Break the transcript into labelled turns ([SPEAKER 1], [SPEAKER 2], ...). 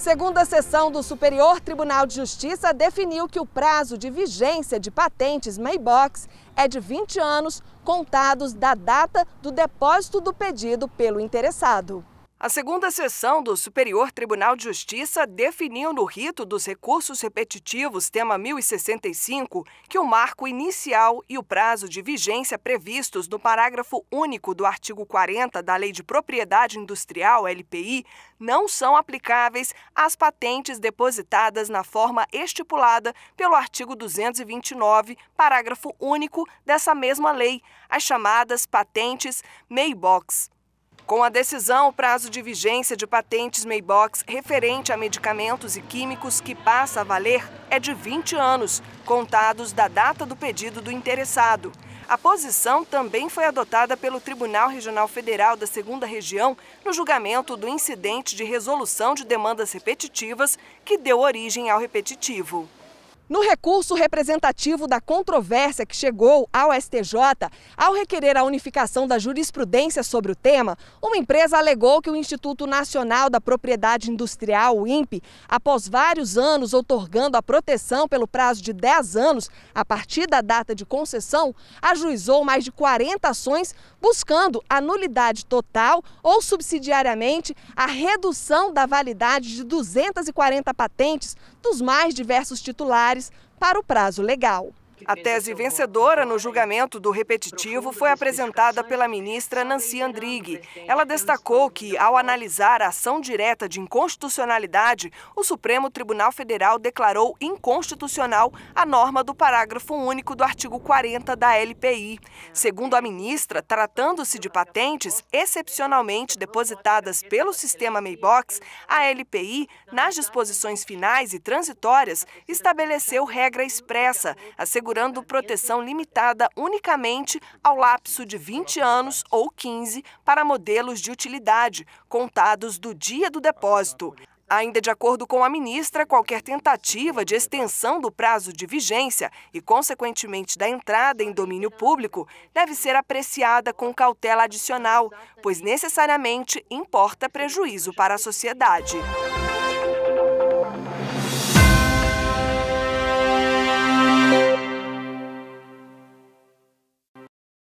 [SPEAKER 1] Segunda sessão do Superior Tribunal de Justiça definiu que o prazo de vigência de patentes Maybox é de 20 anos contados da data do depósito do pedido pelo interessado. A segunda sessão do Superior Tribunal de Justiça definiu no rito dos recursos repetitivos, tema 1065, que o marco inicial e o prazo de vigência previstos no parágrafo único do artigo 40 da Lei de Propriedade Industrial, LPI, não são aplicáveis às patentes depositadas na forma estipulada pelo artigo 229, parágrafo único dessa mesma lei, as chamadas patentes Maybox. Com a decisão, o prazo de vigência de patentes Maybox referente a medicamentos e químicos que passa a valer é de 20 anos, contados da data do pedido do interessado. A posição também foi adotada pelo Tribunal Regional Federal da 2 Região no julgamento do incidente de resolução de demandas repetitivas que deu origem ao repetitivo. No recurso representativo da controvérsia que chegou ao STJ, ao requerer a unificação da jurisprudência sobre o tema, uma empresa alegou que o Instituto Nacional da Propriedade Industrial, o INPE, após vários anos outorgando a proteção pelo prazo de 10 anos a partir da data de concessão, ajuizou mais de 40 ações buscando a nulidade total ou subsidiariamente a redução da validade de 240 patentes dos mais diversos titulares para o prazo legal. A tese vencedora então no julgamento do repetitivo foi apresentada pela ministra Nancy Andrighi. Ela destacou que, ao analisar a ação direta de inconstitucionalidade, o Supremo Tribunal Federal declarou inconstitucional a norma do parágrafo único do artigo 40 da LPI. Segundo a ministra, tratando-se de patentes excepcionalmente depositadas pelo sistema Maybox, a LPI, nas disposições finais e transitórias, estabeleceu regra expressa, assegurando assegurando proteção limitada unicamente ao lapso de 20 anos ou 15 para modelos de utilidade, contados do dia do depósito. Ainda de acordo com a ministra, qualquer tentativa de extensão do prazo de vigência e, consequentemente, da entrada em domínio público deve ser apreciada com cautela adicional, pois necessariamente importa prejuízo para a sociedade.